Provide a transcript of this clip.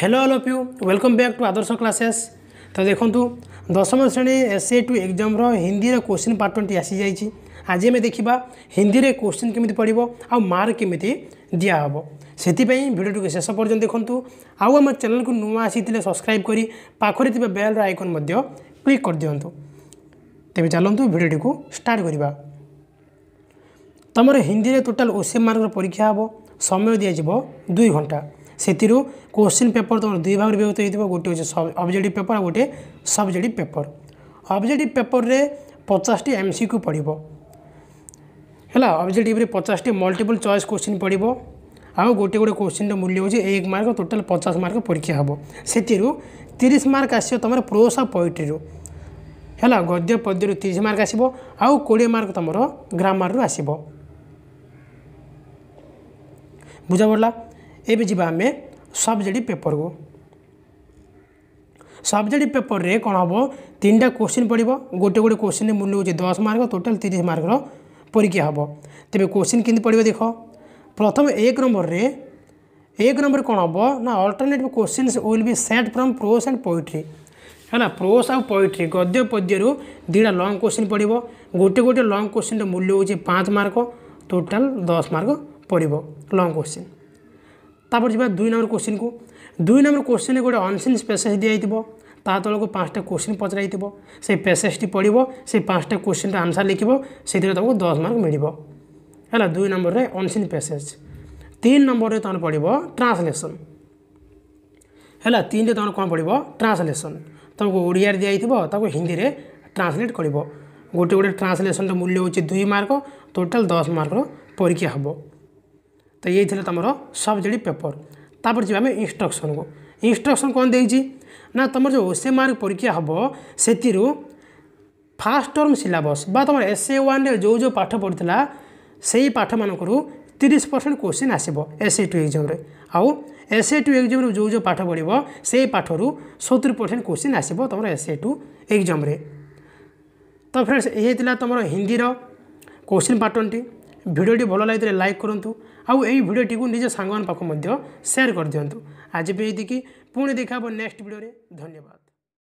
hello all of you welcome back to Adarsh classes ତ ଦେଖନ୍ତୁ ଦଶମ ଶ୍ରେଣୀ ଏସ୍ ଏ ଟୁ ଏକ୍ଜାମ୍ର ହିନ୍ଦୀର କୋଶ୍ଚିନ୍ ପାର୍ଟନ୍ଟି ଆସିଯାଇଛି ଆଜି ଆମେ ଦେଖିବା ହିନ୍ଦୀରେ କୋଶ୍ଚିନ୍ କେମିତି ପଡ଼ିବ ଆଉ ମାର୍କ କେମିତି ଦିଆହେବ ସେଥିପାଇଁ ଭିଡ଼ିଓଟିକୁ ଶେଷ ପର୍ଯ୍ୟନ୍ତ ଦେଖନ୍ତୁ ଆଉ ଆମ ଚ୍ୟାନେଲ୍କୁ ନୂଆ ଆସିଥିଲେ ସବସ୍କ୍ରାଇବ୍ କରି ପାଖରେ ଥିବା ବେଲ୍ର ଆଇକନ୍ ମଧ୍ୟ କ୍ଲିକ୍ କରିଦିଅନ୍ତୁ ତେବେ ଚାଲନ୍ତୁ ଭିଡ଼ିଓଟିକୁ ଷ୍ଟାର୍ଟ କରିବା ତୁମର ହିନ୍ଦୀରେ ଟୋଟାଲ୍ ଓ ସେମାନଙ୍କର ପରୀକ୍ଷା ହେବ ସମୟ ଦିଆଯିବ ଦୁଇ ଘଣ୍ଟା त्यो क्वेसन पेपर दुई भाग विभूत हुन्छ गोटे हुन्छ अब्जेक्टिभ पेपर आ आउँछ सब्जेक्ट पेपर अब्जेक्ट पेपरे पचास एमसिको पढ अब्जेक्ट्रे पचास टे मल्टिपल् चएस क्वेसन पढियो आउँदै गोटे क्विर मूल्य हो मार्क टोटल पचास मार्क परीक्षा हेर्नु मार्क मर्क आसमर प्रोस आ पोएट्री पोइट्रि हो गद्य पद्य पदहरू तिस मर्क आस मर्क त ग्रामरु आसब बुझा पर्ला ଏବେ ଯିବା ଆମେ ସବଜେକ୍ଟ ପେପରକୁ ସବଜେକ୍ଟ ପେପରରେ କ'ଣ ହେବ ତିନିଟା କୋଶ୍ଚିନ୍ ପଡ଼ିବ ଗୋଟେ ଗୋଟେ କୋଶ୍ଚିନ୍ରେ ମୂଲ୍ୟ ହେଉଛି ଦଶ ମାର୍କ ଟୋଟାଲ୍ ତିରିଶ ମାର୍କର ପରୀକ୍ଷା ହେବ ତେବେ କୋଶ୍ଚିନ୍ କେମିତି ପଡ଼ିବ ଦେଖ ପ୍ରଥମ ଏକ ନମ୍ବରରେ ଏକ ନମ୍ବର କ'ଣ ହେବ ନା alternative questions will be set from prose and poetry ହେଲା ପ୍ରୋସ୍ ଆଉ ପୋଏଟ୍ରି ଗଦ୍ୟ ପଦ୍ୟରୁ ଦୁଇଟା ଲଙ୍ଗ୍ କୋଶ୍ଚିନ୍ ପଡ଼ିବ ଗୋଟେ ଗୋଟେ ଲଙ୍ଗ୍ କୋଶ୍ଚିନ୍ର ମୂଲ୍ୟ ହେଉଛି ପାଞ୍ଚ ମାର୍କ ଟୋଟାଲ୍ ଦଶ ମାର୍କ ପଡ଼ିବ ଲଙ୍ଗ୍ କୋଶ୍ଚିନ୍ তাপরে যা দুই নম্বর কোশ্চিন কু দুই নম্বর কোশ্চিন গোটে অনসিন স্পেসেস দিয়েথিব তা তলক পাঁচটা কোশ্চিন পচরাইব সেই পেসেসটি পড়ব সেই পাঁচটা কোশ্চিনটা আনসার লিখব সেইথিরে তোমাকে দশ মার্ক মিলব হল দুই নম্বরের অনসিন পেসেজ তিন নম্বরের তোমার পড়ব ট্রান্সলেসন হল তিনটে তোমার কম পড়ব ট্রান্সলেসন তোমাকে ওড়িয়ার দিয়েথিব তাকে হিন্দিরে ট্রান্সলেট করব গোটে গোটে ট্রান্সলেসনর মূল্য হচ্ছে দুই মার্ক টোটাল দশ মার্কর পরীক্ষা হব ତ ଏଇ ଥିଲା ତୁମର ସବଜେକ୍ଟ ପେପର ତାପରେ ଯିବା ଆମେ ଇନଷ୍ଟ୍ରକ୍ସନକୁ ଇନଷ୍ଟ୍ରକ୍ସନ୍ କ'ଣ ଦେଇଛି ନା ତୁମର ଯେଉଁ ଓସେ ମାର୍କ ପରୀକ୍ଷା ହେବ ସେଥିରୁ ଫାଷ୍ଟ ଟର୍ମ ସିଲାବସ୍ ବା ତୁମର ଏସ୍ଏ ୱାନ୍ରେ ଯେଉଁ ଯେଉଁ ପାଠ ପଢ଼ିଥିଲା ସେଇ ପାଠମାନଙ୍କରୁ ତିରିଶ ପରସେଣ୍ଟ କୋଶ୍ଚିନ୍ ଆସିବ ଏସ୍ ଏ ଟୁ ଏକ୍ଜାମ୍ରେ ଆଉ ଏସ୍ ଏ ଟୁ ଏକ୍ଜାମ୍ରେ ଯେଉଁ ଯେଉଁ ପାଠ ପଢ଼ିବ ସେଇ ପାଠରୁ ସତୁରି ପରସେଣ୍ଟ କୋଶ୍ଚିନ୍ ଆସିବ ତୁମର ଏସ୍ ଏ ଟୁ ଏକ୍ଜାମ୍ରେ ତ ଫ୍ରେଣ୍ଡସ୍ ଏହି ଥିଲା ତୁମର ହିନ୍ଦୀର କୋଶ୍ଚିନ୍ ପାଟର୍ଣ୍ଣଟି ଭିଡ଼ିଓଟି ଭଲ ଲାଗିଥିଲେ ଲାଇକ୍ କରନ୍ତୁ ଆଉ ଏହି ଭିଡ଼ିଓଟିକୁ ନିଜ ସାଙ୍ଗମାନଙ୍କ ପାଖକୁ ମଧ୍ୟ ସେୟାର କରିଦିଅନ୍ତୁ ଆଜି ପାଇଁ ଏତିକି ପୁଣି ଦେଖା ହେବ ନେକ୍ସଟ ଭିଡ଼ିଓରେ ଧନ୍ୟବାଦ